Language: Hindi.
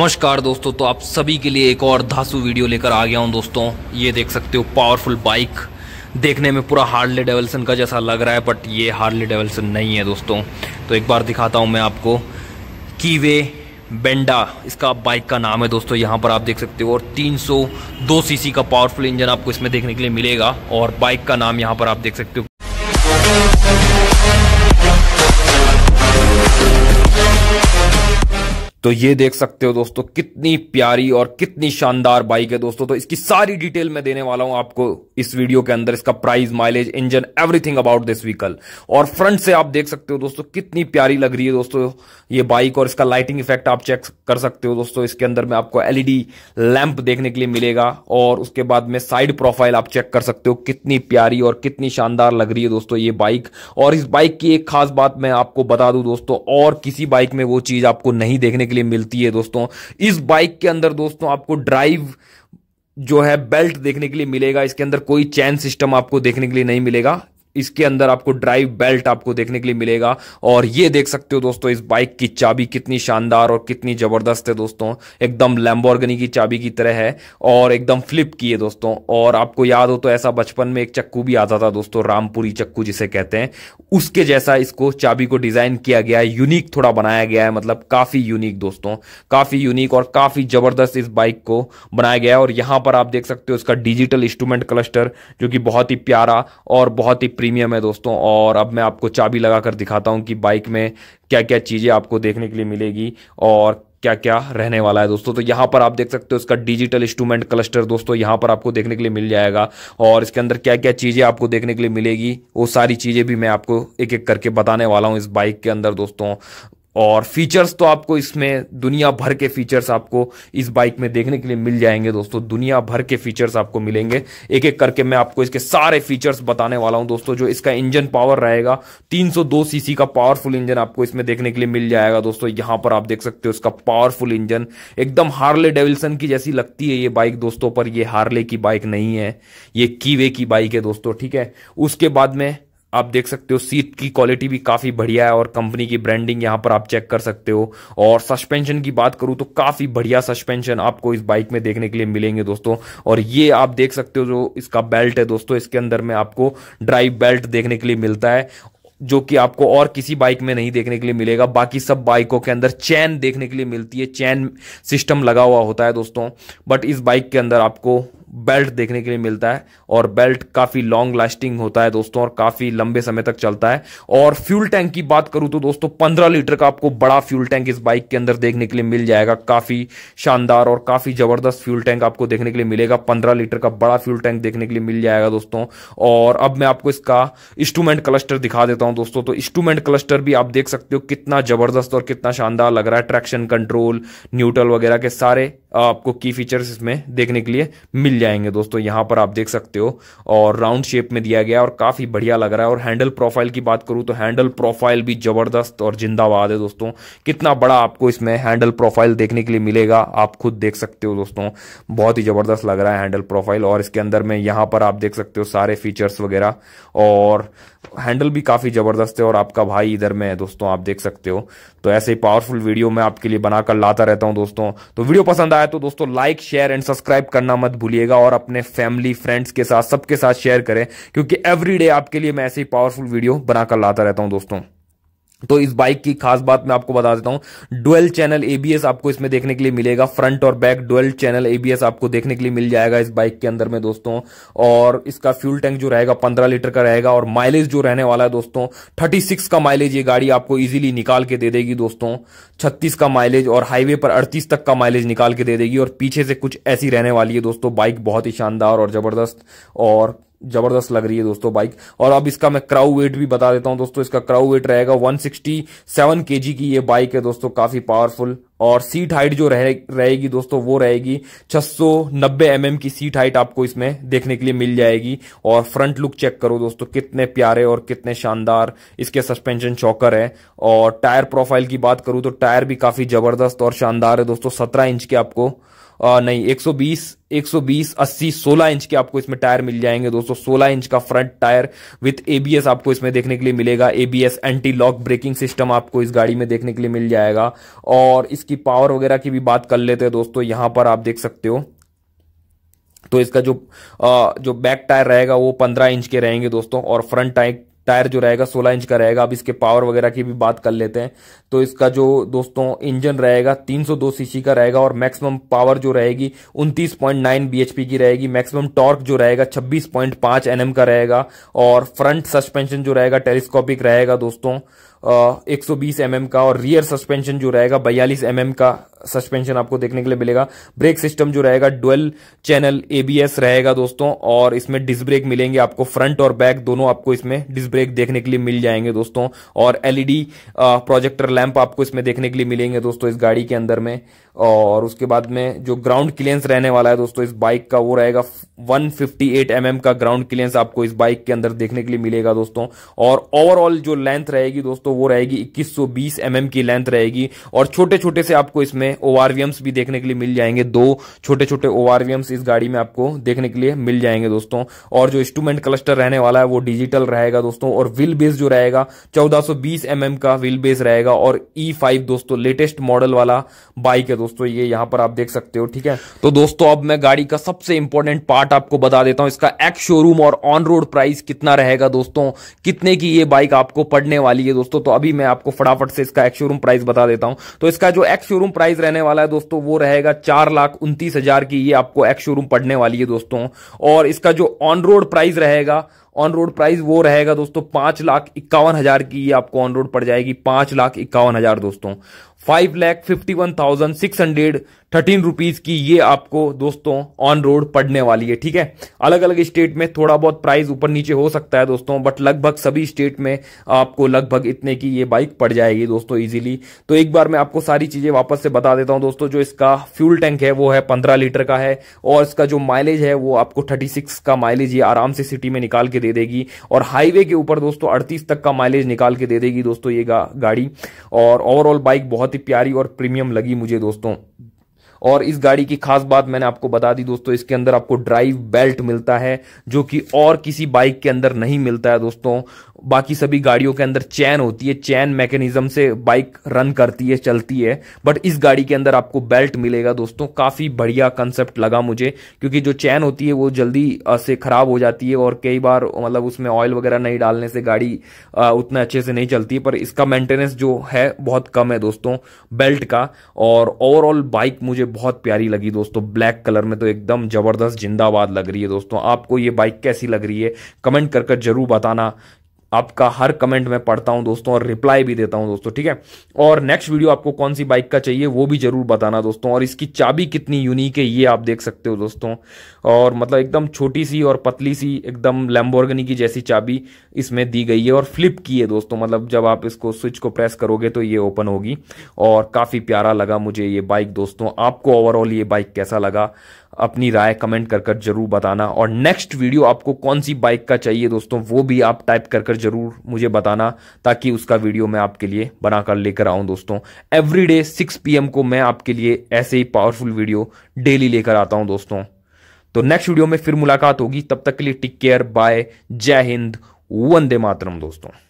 नमस्कार दोस्तों तो आप सभी के लिए एक और धासु वीडियो लेकर आ गया हूँ दोस्तों ये देख सकते हो पावरफुल बाइक देखने में पूरा हार्ले डेवलसन का जैसा लग रहा है बट ये हार्ले डेवलसन नहीं है दोस्तों तो एक बार दिखाता हूँ मैं आपको कीवे बेंडा इसका बाइक का नाम है दोस्तों यहाँ पर आप देख सकते हो और तीन सीसी का पावरफुल इंजन आपको इसमें देखने के लिए मिलेगा और बाइक का नाम यहाँ पर आप देख सकते हो तो ये देख सकते हो दोस्तों कितनी प्यारी और कितनी शानदार बाइक है दोस्तों तो इसकी सारी डिटेल मैं देने वाला हूं आपको इस वीडियो के अंदर इसका price mileage engine everything about this vehicle और फ्रंट से आप देख सकते हो दोस्तों कितनी प्यारी लग रही है दोस्तों ये बाइक और इसका लाइटिंग इफेक्ट आप चेक कर सकते हो दोस्तों इसके अंदर में आपको एलईडी लैंप देखने के लिए मिलेगा और उसके बाद में साइड प्रोफाइल आप चेक कर सकते हो कितनी प्यारी और कितनी शानदार लग रही है दोस्तों ये बाइक और इस बाइक की एक खास बात मैं आपको बता दू दोस्तों और किसी बाइक में वो चीज आपको नहीं देखने के लिए मिलती है दोस्तों इस बाइक के अंदर दोस्तों आपको ड्राइव जो है बेल्ट देखने के लिए मिलेगा इसके अंदर कोई चैन सिस्टम आपको देखने के लिए नहीं मिलेगा इसके अंदर आपको ड्राइव बेल्ट आपको देखने के लिए मिलेगा और ये देख सकते हो दोस्तों इस बाइक की चाबी कितनी शानदार और कितनी ज़बरदस्त है दोस्तों एकदम लैम्बोर्गनी की चाबी की तरह है और एकदम फ्लिप की है दोस्तों और आपको याद हो तो ऐसा बचपन में एक चक्कू भी आता था दोस्तों रामपुरी चक्कू जिसे कहते हैं उसके जैसा इसको चाबी को डिज़ाइन किया गया है यूनिक थोड़ा बनाया गया है मतलब काफ़ी यूनिक दोस्तों काफ़ी यूनिक और काफ़ी ज़बरदस्त इस बाइक को बनाया गया है और यहाँ पर आप देख सकते हो इसका डिजिटल इंस्ट्रूमेंट क्लस्टर जो कि बहुत ही प्यारा और बहुत ही प्रीमियम है दोस्तों और अब मैं आपको चाबी लगा कर दिखाता हूँ कि बाइक में क्या क्या चीज़ें आपको देखने के लिए मिलेगी और क्या क्या रहने वाला है दोस्तों तो यहाँ पर आप देख सकते हो इसका डिजिटल इंस्ट्रूमेंट क्लस्टर दोस्तों यहाँ पर आपको देखने के लिए मिल जाएगा और इसके अंदर क्या क्या चीज़ें आपको देखने के लिए मिलेगी वो सारी चीज़ें भी मैं आपको एक एक करके बताने वाला हूँ इस बाइक के अंदर दोस्तों और फीचर्स तो आपको इसमें दुनिया भर के फीचर्स आपको इस बाइक में देखने के लिए मिल जाएंगे दोस्तों दुनिया भर के फीचर्स आपको मिलेंगे एक एक करके मैं आपको इसके सारे फीचर्स बताने वाला हूं दोस्तों जो इसका इंजन पावर रहेगा 302 सीसी का पावरफुल इंजन आपको इसमें देखने के लिए मिल जाएगा दोस्तों यहां पर आप देख सकते हो इसका पावरफुल इंजन एकदम हार्ले डेविल्सन की जैसी लगती है ये बाइक दोस्तों पर यह हार्ले की बाइक नहीं है ये कीवे की बाइक है दोस्तों ठीक है उसके बाद में आप देख सकते हो सीट की क्वालिटी भी काफ़ी बढ़िया है और कंपनी की ब्रांडिंग यहाँ पर आप चेक कर सकते हो और सस्पेंशन की बात करूँ तो काफ़ी बढ़िया सस्पेंशन आपको इस बाइक में देखने के लिए मिलेंगे दोस्तों और ये आप देख सकते हो जो इसका बेल्ट है दोस्तों इसके अंदर में आपको ड्राइव बेल्ट देखने के लिए मिलता है जो कि आपको और किसी बाइक में नहीं देखने के लिए मिलेगा बाकी सब बाइकों के अंदर चैन देखने के लिए मिलती है चैन सिस्टम लगा हुआ होता है दोस्तों बट इस बाइक के अंदर आपको बेल्ट देखने के लिए मिलता है और बेल्ट काफ़ी लॉन्ग लास्टिंग होता है दोस्तों और काफ़ी लंबे समय तक चलता है और फ्यूल टैंक की बात करूं तो दोस्तों पंद्रह लीटर का आपको बड़ा फ्यूल टैंक इस बाइक के अंदर देखने के लिए मिल जाएगा काफ़ी शानदार और काफ़ी ज़बरदस्त फ्यूल टैंक आपको देखने के लिए मिलेगा पंद्रह लीटर का बड़ा फ्यूल टैंक देखने के लिए मिल जाएगा दोस्तों और अब मैं आपको इसका इंस्ट्रूमेंट क्लस्टर दिखा देता हूं दोस्तों तो इंस्ट्रूमेंट क्लस्टर भी आप देख सकते हो कितना ज़बरदस्त और कितना शानदार लग रहा है ट्रैक्शन कंट्रोल न्यूट्रल वगैरह के सारे आपको की फीचर्स इसमें देखने के लिए मिल जाएंगे दोस्तों यहाँ पर आप देख सकते हो और राउंड शेप में दिया गया और काफ़ी बढ़िया लग रहा है और हैंडल प्रोफाइल की बात करूँ तो हैंडल प्रोफाइल भी ज़बरदस्त और जिंदाबाद है दोस्तों कितना बड़ा आपको इसमें हैंडल प्रोफाइल देखने के लिए मिलेगा आप खुद देख सकते हो दोस्तों बहुत ही ज़बरदस्त लग रहा है हैंडल प्रोफाइल और इसके अंदर में यहाँ पर आप देख सकते हो सारे फीचर्स वगैरह और हैंडल भी काफ़ी ज़बरदस्त है और आपका भाई इधर में है दोस्तों आप देख सकते हो तो ऐसे ही पावरफुल वीडियो मैं आपके लिए बनाकर लाता रहता हूं दोस्तों तो वीडियो पसंद आया आया तो दोस्तों लाइक शेयर एंड सब्सक्राइब करना मत भूलिएगा और अपने फैमिली फ्रेंड्स के साथ सबके साथ शेयर करें क्योंकि एवरीडे आपके लिए मैं ऐसे ही पावरफुल वीडियो बनाकर लाता रहता हूं दोस्तों तो इस बाइक की खास बात मैं आपको बता देता हूं डुअल चैनल एबीएस आपको इसमें देखने के लिए मिलेगा फ्रंट और बैक डुअल चैनल एबीएस आपको देखने के लिए मिल जाएगा इस बाइक के अंदर में दोस्तों और इसका फ्यूल टैंक जो रहेगा पंद्रह लीटर का रहेगा और माइलेज जो रहने वाला है दोस्तों थर्टी सिक्स का माइलेज ये गाड़ी आपको इजिली निकाल के दे देगी दोस्तों छत्तीस का माइलेज और हाईवे पर अड़तीस तक का माइलेज निकाल के दे देगी और पीछे से कुछ ऐसी रहने वाली है दोस्तों बाइक बहुत ही शानदार और जबरदस्त और जबरदस्त लग रही है दोस्तों बाइक और अब इसका मैं क्राउ वेट भी बता देता हूं दोस्तों इसका क्राउ वेट रहेगा 167 सिक्सटी की ये बाइक है दोस्तों काफी पावरफुल और सीट हाइट जो रहे, रहेगी दोस्तों वो रहेगी 690 एमएम की सीट हाइट आपको इसमें देखने के लिए मिल जाएगी और फ्रंट लुक चेक करो दोस्तों कितने प्यारे और कितने शानदार इसके सस्पेंशन चौकर है और टायर प्रोफाइल की बात करूं तो टायर भी काफी जबरदस्त और शानदार है दोस्तों सत्रह इंच के आपको आ, नहीं 120 120 80 16 इंच के आपको इसमें टायर मिल जाएंगे दोस्तों 16 इंच का फ्रंट टायर विथ एबीएस आपको इसमें देखने के लिए मिलेगा ABS anti lock braking system आपको इस गाड़ी में देखने के लिए मिल जाएगा और इसकी पावर वगैरह की भी बात कर लेते हैं दोस्तों यहां पर आप देख सकते हो तो इसका जो आ, जो बैक टायर रहेगा वो पंद्रह इंच के रहेंगे दोस्तों और फ्रंट टायर टायर जो रहेगा 16 इंच का रहेगा अब इसके पावर वगैरह की भी बात कर लेते हैं तो इसका जो दोस्तों इंजन रहेगा 302 सीसी का रहेगा और मैक्सिमम पावर जो रहेगी 29.9 बीएचपी की रहेगी मैक्सिमम टॉर्क जो रहेगा 26.5 एनएम का रहेगा और फ्रंट सस्पेंशन जो रहेगा टेलीस्कोपिक रहेगा दोस्तों एक सौ mm का और रियर सस्पेंशन जो रहेगा बयालीस एम का सस्पेंशन आपको देखने के लिए मिलेगा ब्रेक सिस्टम जो रहेगा डुअल चैनल एबीएस रहेगा दोस्तों और इसमें डिस्क ब्रेक मिलेंगे आपको फ्रंट और बैक दोनों आपको इसमें डिस्क ब्रेक देखने के लिए मिल जाएंगे दोस्तों और एलईडी प्रोजेक्टर लैंप आपको इसमें देखने के लिए मिलेंगे दोस्तों इस गाड़ी के अंदर में और उसके बाद में जो ग्राउंड क्लियंस रहने वाला है दोस्तों इस बाइक का वो रहेगा वन फिफ्टी mm का ग्राउंड क्लियंस आपको इस बाइक के अंदर देखने के लिए मिलेगा दोस्तों और ओवरऑल जो लेंथ रहेगी दोस्तों तो वो रहेगी 2120 एमएम की लेंथ रहेगी और छोटे छोटे से आपको इसमें ओआरवीएम्स भी देखने के लिए मिल जाएंगे दो छोटे छोटे ओआरवीएम्स इस गाड़ी में आपको देखने के लिए मिल जाएंगे दोस्तों और जो इंस्ट्रूमेंट क्लस्टर रहने वाला है वो डिजिटल रहेगा दोस्तों और व्हील बेस जो रहेगा चौदह सौ mm का व्हील बेस रहेगा और ई e फाइव दोस्तों लेटेस्ट मॉडल वाला बाइक है दोस्तों ये यहां पर आप देख सकते हो ठीक है तो दोस्तों अब मैं गाड़ी का सबसे इंपॉर्टेंट पार्ट आपको बता देता हूं इसका एक्स शोरूम और ऑन रोड प्राइस कितना रहेगा दोस्तों कितने की ये बाइक आपको पड़ने वाली है दोस्तों दोस्तों तो अभी मैं आपको फटाफट से इसका एक्सोरूम प्राइस बता देता हूं तो इसका जो एक्स शोरूम प्राइस रहने वाला है दोस्तों वो रहेगा चार लाख उनतीस हजार की ये आपको एक्स शोरूम पड़ने वाली है दोस्तों और इसका जो ऑन रोड प्राइस रहेगा ऑन रोड प्राइस वो रहेगा दोस्तों पांच लाख इक्यावन हजार की आपको ऑन रोड पड़ जाएगी पांच लाख इक्यावन हजार दोस्तों five lakh fifty one thousand six hundred thirteen rupees की ये आपको दोस्तों ऑन रोड पड़ने वाली है ठीक है अलग अलग स्टेट में थोड़ा बहुत प्राइस ऊपर नीचे हो सकता है दोस्तों बट लगभग सभी स्टेट में आपको लगभग इतने की ये बाइक पड़ जाएगी दोस्तों इजीली तो एक बार मैं आपको सारी चीजें वापस से बता देता हूं दोस्तों जो इसका फ्यूल टैंक है वो है पंद्रह लीटर का है और इसका जो माइलेज है वो आपको थर्टी का माइलेज ये आराम से सिटी में निकाल के दे दे देगी और हाईवे के ऊपर दोस्तों अड़तीस तक का माइलेज निकाल के दे देगी दोस्तों ये गा, गाड़ी और ओवरऑल बाइक बहुत ही प्यारी और प्रीमियम लगी मुझे दोस्तों और इस गाड़ी की खास बात मैंने आपको बता दी दोस्तों इसके अंदर आपको ड्राइव बेल्ट मिलता है जो कि और किसी बाइक के अंदर नहीं मिलता है दोस्तों बाकी सभी गाड़ियों के अंदर चैन होती है चैन मैकेनिज्म से बाइक रन करती है चलती है बट इस गाड़ी के अंदर आपको बेल्ट मिलेगा दोस्तों काफ़ी बढ़िया कंसेप्ट लगा मुझे क्योंकि जो चैन होती है वो जल्दी से ख़राब हो जाती है और कई बार मतलब उसमें ऑयल वगैरह नहीं डालने से गाड़ी उतना अच्छे से नहीं चलती पर इसका मेंटेनेंस जो है बहुत कम है दोस्तों बेल्ट का और ओवरऑल बाइक मुझे बहुत प्यारी लगी दोस्तों ब्लैक कलर में तो एकदम ज़बरदस्त जिंदाबाद लग रही है दोस्तों आपको ये बाइक कैसी लग रही है कमेंट करके कर जरूर बताना आपका हर कमेंट मैं पढ़ता हूं दोस्तों और रिप्लाई भी देता हूं दोस्तों ठीक है और नेक्स्ट वीडियो आपको कौन सी बाइक का चाहिए वो भी जरूर बताना दोस्तों और इसकी चाबी कितनी यूनिक है ये आप देख सकते हो दोस्तों और मतलब एकदम छोटी सी और पतली सी एकदम लैम्बोर्गनी की जैसी चाबी इसमें दी गई है और फ्लिप की है दोस्तों मतलब जब आप इसको स्विच को प्रेस करोगे तो ये ओपन होगी और काफ़ी प्यारा लगा मुझे ये बाइक दोस्तों आपको ओवरऑल ये बाइक कैसा लगा अपनी राय कमेंट कर जरूर बताना और नेक्स्ट वीडियो आपको कौन सी बाइक का चाहिए दोस्तों वो भी आप टाइप कर ज़रूर मुझे बताना ताकि उसका वीडियो मैं आपके लिए बनाकर लेकर आऊं दोस्तों एवरी डे सिक्स पी को मैं आपके लिए ऐसे ही पावरफुल वीडियो डेली लेकर आता हूं दोस्तों तो नेक्स्ट वीडियो में फिर मुलाकात होगी तब तक के लिए टिक केयर बाय जय हिंद वंदे मातरम दोस्तों